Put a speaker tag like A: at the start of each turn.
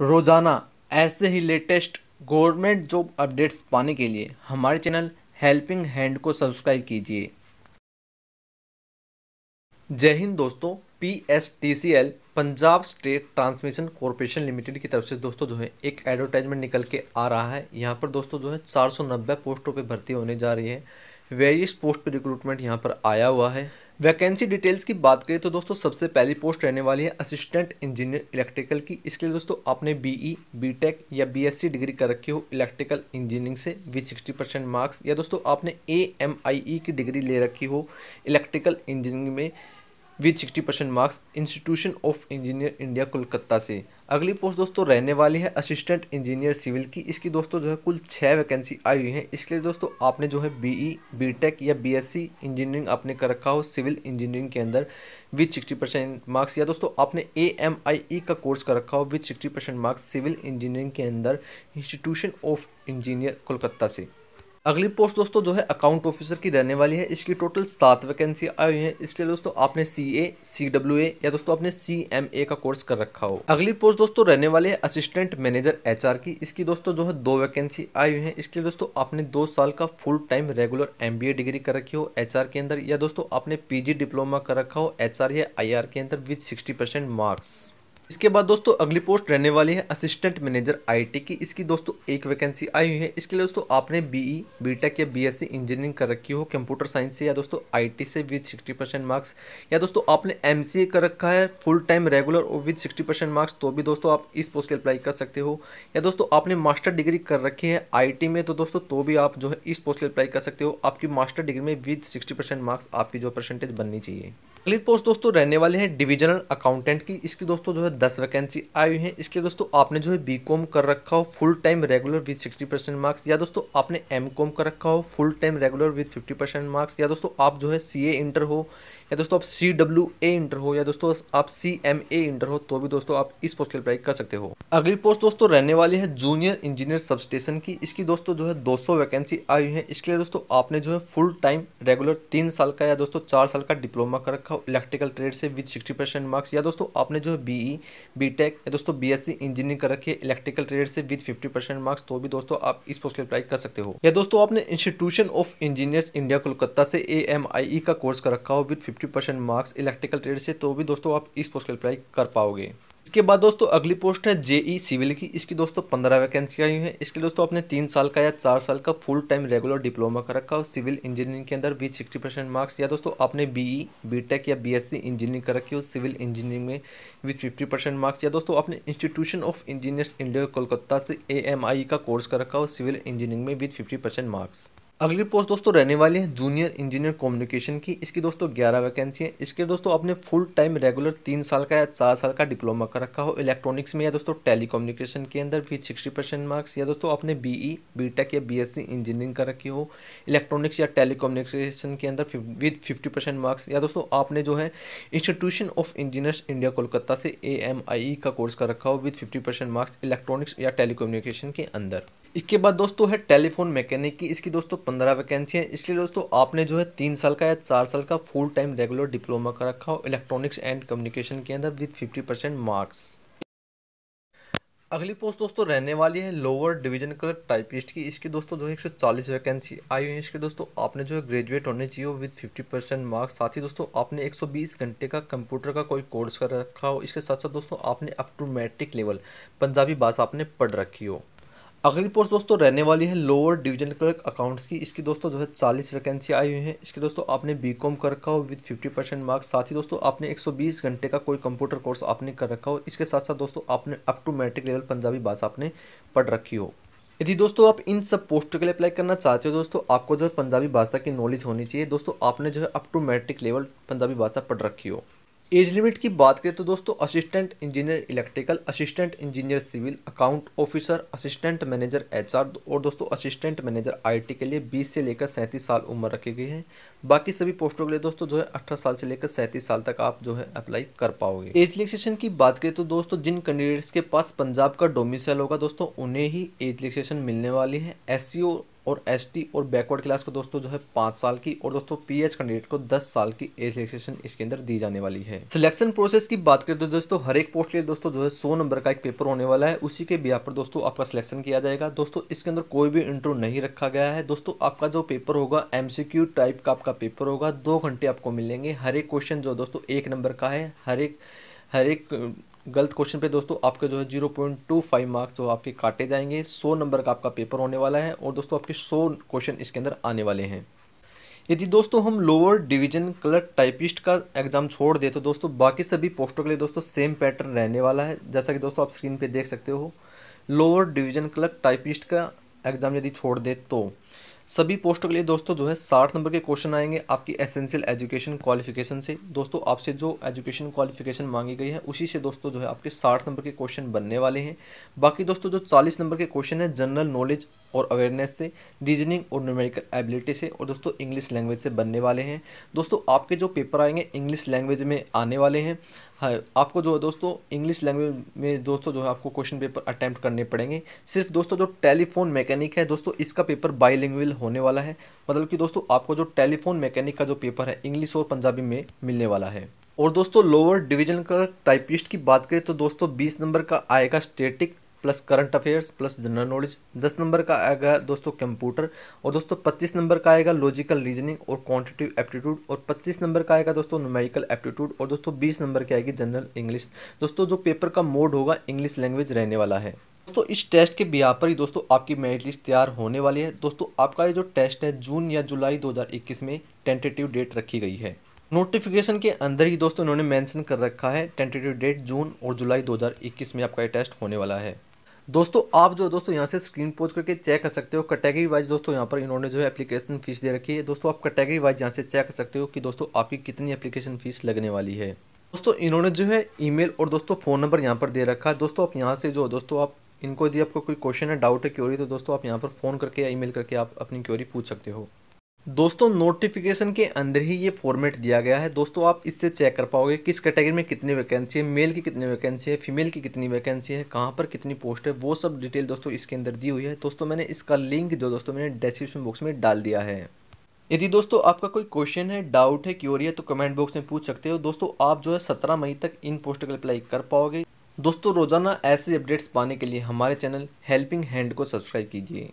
A: रोज़ाना ऐसे ही लेटेस्ट गवर्नमेंट जॉब अपडेट्स पाने के लिए हमारे चैनल हेल्पिंग हैंड को सब्सक्राइब कीजिए जय हिंद दोस्तों P S T C L Punjab state transmission corporation limited की तरफ से दोस्तों जो है एक एडवर्टाइजमेंट निकल के आ रहा है यहाँ पर दोस्तों जो है चार पोस्टों पर भर्ती होने जा रही है वेरियस पोस्ट पर रिक्रूटमेंट यहाँ पर आया हुआ है वैकेंसी डिटेल्स की बात करें तो दोस्तों सबसे पहली पोस्ट रहने वाली है असिस्टेंट इंजीनियर इलेक्ट्रिकल की इसके लिए दोस्तों आपने बीई बीटेक e, या बीएससी डिग्री कर रखी हो इलेक्ट्रिकल इंजीनियरिंग से विथ सिक्सटी परसेंट मार्क्स या दोस्तों आपने एएमआईई e की डिग्री ले रखी हो इलेक्ट्रिकल इंजीनियरिंग में with 60 percent marks institution of engineer India Kolkata से अगली पोस्ट दोस्तों रहने वाली है असिस्टेंट इंजीनियर सिविल की इसकी दोस्तों जो है कुल छः वैकेंसी आई हुई है इसलिए दोस्तों आपने जो है बी टेक e, या बी एस सी इंजीनियरिंग आपने कर रखा हो सिविल इंजीनियरिंग के अंदर विथ सिक्सटी परसेंट मार्क्स या दोस्तों आपने ए एम आई ई का कोर्स कर रखा हो with sixty percent marks civil engineering के अंदर इंस्टीट्यूशन ऑफ इंजीनियर कोलकाता से अगली पोस्ट दोस्तों जो है अकाउंट ऑफिसर की रहने वाली है इसकी टोटल सात वैकेंसी आई हुई है इसके लिए दोस्तों आपने सी ए सी डब्ल्यू ए या दोस्तों आपने सी एम ए का कोर्स कर रखा हो अगली पोस्ट दोस्तों रहने वाली है असिस्टेंट मैनेजर एच आर की इसकी दोस्तों जो है दो वैकेंसी आई हुई है इसके लिए दोस्तों आपने दो साल का full time regular M B A degree कर रखी हो एच आर के अंदर या दोस्तों आपने पी जी डिप्लोमा कर रखा हो एच आर या आई आर के अंदर विथ सिक्सटी परसेंट मार्क्स इसके बाद दोस्तों अगली पोस्ट रहने वाली है असिस्टेंट मैनेजर आईटी की इसकी दोस्तों एक वैकेंसी आई हुई है इसके लिए दोस्तों आपने बीई बीटेक e, या बीएससी इंजीनियरिंग e कर रखी हो कंप्यूटर साइंस से या दोस्तों आईटी से विद 60 परसेंट मार्क्स या दोस्तों आपने एमसीए कर रखा है फुल टाइम रेगुलर और विद सिक्सटी परसेंट मार्क्स तो भी दोस्तों आप इस पोस्ट के अप्लाई कर सकते हो या दोस्तों आपने मास्टर डिग्री कर रखी है आई में तो दोस्तों तो भी आप जो है इस पोस्ट के अप्लाई कर सकते हो आपकी मास्टर डिग्री में विद सिक्सटी मार्क्स आपकी जो परसेंटेज बननी चाहिए अगली पोस्ट दोस्तों रहने वाले हैं डिविजनल अकाउंटेंट की इसकी दोस्तों जो है दस वैकेंसी आई हुई है इसके दोस्तों आपने जो है बी कॉम कर रखा हो full time regular with sixty percent marks या दोस्तों आपने एम कॉम कर रखा हो full time regular with fifty percent marks या दोस्तों आप जो है सी ए इंटर हो या दोस्तों आप सी डब्ल्यू ए इंटर हो या दोस्तों आप सी एम ए इंटर हो तो भी दोस्तों आप इस पोस्ट के लिए अप्लाई कर सकते हो अगली पोस्ट दोस्तों रहने वाली है जूनियर इंजीनियर सब स्टेशन की इसकी दोस्तों जो है 200 वैकेंसी आई हुई है इसके लिए दोस्तों आपने जो है फुल टाइम रेगुलर तीन साल का या दोस्तों चार साल का डिप्लोमा कर रखा हो इलेक्ट्रिकल ट्रेड से विद सिक्सटी परसेंट मार्क्स या दोस्तों आपने जो है बीई टेक e, या दोस्तों सी इंजीनियरिंग कर रखी है इलेक्ट्रिकल ट्रेड से विद फिफ्टी परसेंट मार्क्स तो भी दोस्तों आप इस पोस्ट के अप्लाई कर सकते हो या दोस्तों आपने institution of engineers India Kolkata से ए e का कोर्स कर रखा हो with fifty percent marks electrical trade से तो भी दोस्तों आप इस पोस्ट के अप्लाई कर पाओगे इसके बाद दोस्तों अगली पोस्ट है जेई सिविल e की इसकी दोस्तों पंद्रह वैकेंसी आई हुई है इसके दोस्तों आपने तीन साल का या चार साल का फुल टाइम रेगुलर डिप्लोमा कर रखा हो सिविल इंजीनियरिंग के अंदर विथ सिक्सटी परसेंट मार्क्स या दोस्तों आपने बीई बीटेक e, या बीएससी इंजीनियरिंग कर रखी हो सिविल इंजीनियरिंग में विथ फिफ्टी परसेंट मार्क्स या दोस्तों आपने institution of engineers India Kolkata से ए e का कोर्स कर रखा हो सिविल इंजीनियरिंग में विथ फिफ्टी मार्क्स अगली पोस्ट दोस्तों रहने वाली है जूनियर इंजीनियर कम्युनिकेशन की इसकी दोस्तों ग्यारह वैकेंसी है इसके दोस्तों आपने फुल टाइम रेगुलर तीन साल का या चार साल का डिप्लोमा कर रखा हो इलेक्ट्रॉनिक्स में या दोस्तों टेली कम्युनिकेशन के अंदर फिर सिक्सटी परसेंट मार्क्स या दोस्तों आपने बी टेक e, या बीएससी इंजीनियरिंग कर रखी हो इलेक्ट्रॉनिक्स या टेली कम्युनिकेशन के अंदर विद फिफ्टी परसेंट मार्क्स या दोस्तों आपने जो है institution of engineers India Kolkata से ए e का कोर्स कर रखा हो विद फिफ्टी मार्क्स इलेक्ट्रॉनिक्स या टेली के अंदर इसके बाद दोस्तों है टेलीफोन मैकेनिक की इसकी दोस्तों पंद्रह वैकेंसी है इसलिए दोस्तों आपने जो है तीन साल का या चार साल का फुल टाइम रेगुलर डिप्लोमा कर रखा हो इलेक्ट्रॉनिक्स एंड कम्युनिकेशन के अंदर विथ फिफ्टी परसेंट मार्क्स अगली पोस्ट दोस्तों रहने वाली है लोअर डिवीजन क्लर्क टाइपिस्ट की इसकी दोस्तों जो है चालीस वैकेंसी आई हुई है इसके दोस्तों आपने जो है ग्रेजुएट होने चाहिए हो विद फिफ्टी परसेंट मार्क्स साथ ही दोस्तों आपने बीस घंटे का कंप्यूटर का कोई कोर्स कर रखा हो इसके साथ साथ दोस्तों आपने up to matric level Punjabi भाषा आपने पढ़ रखी हो अगली पोस्ट दोस्तों रहने वाली है लोअर डिवीजन क्लर्क अकाउंट्स की इसकी दोस्तों जो है चालीस वैकेंसी आई हुई है इसके दोस्तों आपने बी कॉम कर रखा हो विद फिफ्टी परसेंट मार्क्स साथ ही दोस्तों आपने एक सौ बीस घंटे का कोई कंप्यूटर कोर्स आपने कर रखा हो इसके साथ साथ दोस्तों आपने up to matric level Punjabi भाषा आपने पढ़ रखी हो यदि दोस्तों आप इन सब पोस्टों के लिए अप्लाई करना चाहते हो दोस्तों आपको जो है पंजाबी भाषा की नॉलेज होनी चाहिए दोस्तों आपने जो है up to matric level Punjabi भाषा पढ़ रखी हो एज लिमिट की बात करें तो दोस्तों assistant engineer electrical assistant engineer civil account officer assistant manager HR और दोस्तों असिस्टेंट मैनेजर आईटी के लिए 20 से लेकर सैंतीस साल उम्र रखी गई है बाकी सभी पोस्टों के लिए दोस्तों जो है अठारह साल से लेकर सैंतीस साल तक आप जो है अप्लाई कर पाओगे एज रिलेक्सेशन की बात करें तो दोस्तों जिन कैंडिडेट्स के पास पंजाब का डोमिसाइल होगा दोस्तों उन्हें ही एज रिलेक्सेशन मिलने वाली है एस और एस और बैकवर्ड क्लास को दोस्तों जो है पाँच साल की और दोस्तों पी कैंडिडेट को दस साल की एज रिलेक्सेशन इसके अंदर दी जाने वाली है सिलेक्शन प्रोसेस की बात करें तो दोस्तों हर एक पोस्ट लिए दोस्तों जो है सौ नंबर का एक पेपर होने वाला है उसी के बिहार पर दोस्तों आपका सिलेक्शन किया जाएगा दोस्तों इसके अंदर कोई भी इंटरव्यू नहीं रखा गया है दोस्तों आपका जो पेपर होगा एमसीक्यू टाइप का आपका पेपर होगा दो घंटे आपको मिलेंगे हर एक क्वेश्चन जो दोस्तों एक नंबर का है हर एक हर एक गलत क्वेश्चन पे दोस्तों आपका जो है zero point two five marks जो आपके काटे जाएंगे सौ नंबर का आपका पेपर होने वाला है और दोस्तों आपके सौ क्वेश्चन इसके अंदर आने वाले हैं यदि दोस्तों हम लोअर डिवीजन क्लर्क टाइपिस्ट का एग्ज़ाम छोड़ दें तो दोस्तों बाकी सभी पोस्टों के लिए दोस्तों सेम पैटर्न रहने वाला है जैसा कि दोस्तों आप स्क्रीन पर देख सकते हो लोअर डिवीजन क्लर्क टाइपिस्ट का एग्ज़ाम यदि छोड़ दे तो सभी पोस्टों के लिए दोस्तों जो है साठ नंबर के क्वेश्चन आएंगे आपकी एसेंशियल एजुकेशन क्वालिफिकेशन से दोस्तों आपसे जो एजुकेशन क्वालिफिकेशन मांगी गई है उसी से दोस्तों जो है आपके साठ नंबर के क्वेश्चन बनने वाले हैं बाकी दोस्तों जो चालीस नंबर के क्वेश्चन है जनरल नॉलेज और अवेयरनेस से रीजनिंग और न्यूमेरिकल एबिलिटी से और दोस्तों इंग्लिश लैंग्वेज से बनने वाले हैं दोस्तों आपके जो पेपर आएंगे इंग्लिश लैंग्वेज में आने वाले हैं हाँ आपको जो है दोस्तों इंग्लिश लैंग्वेज में दोस्तों जो है आपको क्वेश्चन पेपर अटैम्प्ट करने पड़ेंगे सिर्फ दोस्तों जो टेलीफोन मैकेनिक है दोस्तों इसका पेपर बाई होने वाला है मतलब कि दोस्तों आपको जो टेलीफोन मैकेनिक का जो पेपर है इंग्लिश और पंजाबी में मिलने वाला है और दोस्तों लोअर डिवीजन का टाइपिस्ट की बात करें तो दोस्तों 20 नंबर का आएगा static plus current affairs plus general knowledge दस नंबर का आएगा दोस्तों कंप्यूटर और दोस्तों पच्चीस नंबर का आएगा लॉजिकल रीजनिंग और क्वान्टिटिव एप्टीट्यूड और पच्चीस नंबर का आएगा दोस्तों न्यूमेरिकल एप्टीट्यूड और दोस्तों बीस नंबर की आएगी जनरल इंग्लिश दोस्तों जो पेपर का मोड होगा इंग्लिश लैंग्वेज रहने वाला है दोस्तों इस टेस्ट के बिहार पर ही दोस्तों आपकी मेरिट लिस्ट तैयार होने वाली है दोस्तों आपका ये जो टेस्ट है जून या जुलाई 2021 में टेंटेटिव डेट रखी गई है नोटिफिकेशन के अंदर ही दोस्तों इन्होंने मेंशन कर रखा है टेंटेटिव डेट जून और जुलाई 2021 में आपका ये टेस्ट होने वाला है दोस्तों आप जो दोस्तों यहाँ से स्क्रीन पोज करके चेक कर सकते हो कैटेगरी वाइज दोस्तों यहाँ पर इन्होंने जो है एप्लीकेशन फीस दे रखी है दोस्तों आप कैटेगरी वाइज यहाँ से चेक कर सकते हो कि दोस्तों आपकी कितनी एप्लीकेशन फीस लगने वाली है दोस्तों इन्होंने जो है ईमेल और दोस्तों फ़ोन नंबर यहाँ पर दे रखा है दोस्तों आप यहाँ से जो दोस्तों आप इनको यदि आपको कोई क्वेश्चन है डाउट है क्योरी तो दोस्तों आप यहाँ पर फ़ोन करके या ईमेल करके आप अपनी क्योरी पूछ सकते हो दोस्तों नोटिफिकेशन के अंदर ही ये फॉर्मेट दिया गया है दोस्तों आप इससे चेक कर पाओगे किस कैटेगरी में कितनी वैकेंसी है मेल की कितनी वैकेंसी है फीमेल की कितनी वैकेंसी है कहाँ पर कितनी पोस्ट है वो सब डिटेल दोस्तों इसके अंदर दी हुई है दोस्तों मैंने इसका लिंक जो दोस्तों मैंने डिस्क्रिप्शन बॉक्स में डाल दिया है यदि दोस्तों आपका कोई क्वेश्चन है डाउट है क्योरी है तो कमेंट बॉक्स में पूछ सकते हो दोस्तों आप जो है सत्रह मई तक इन पोस्ट के अप्लाई कर पाओगे दोस्तों रोजाना ऐसे अपडेट्स पाने के लिए हमारे चैनल हेल्पिंग हैंड को सब्सक्राइब कीजिए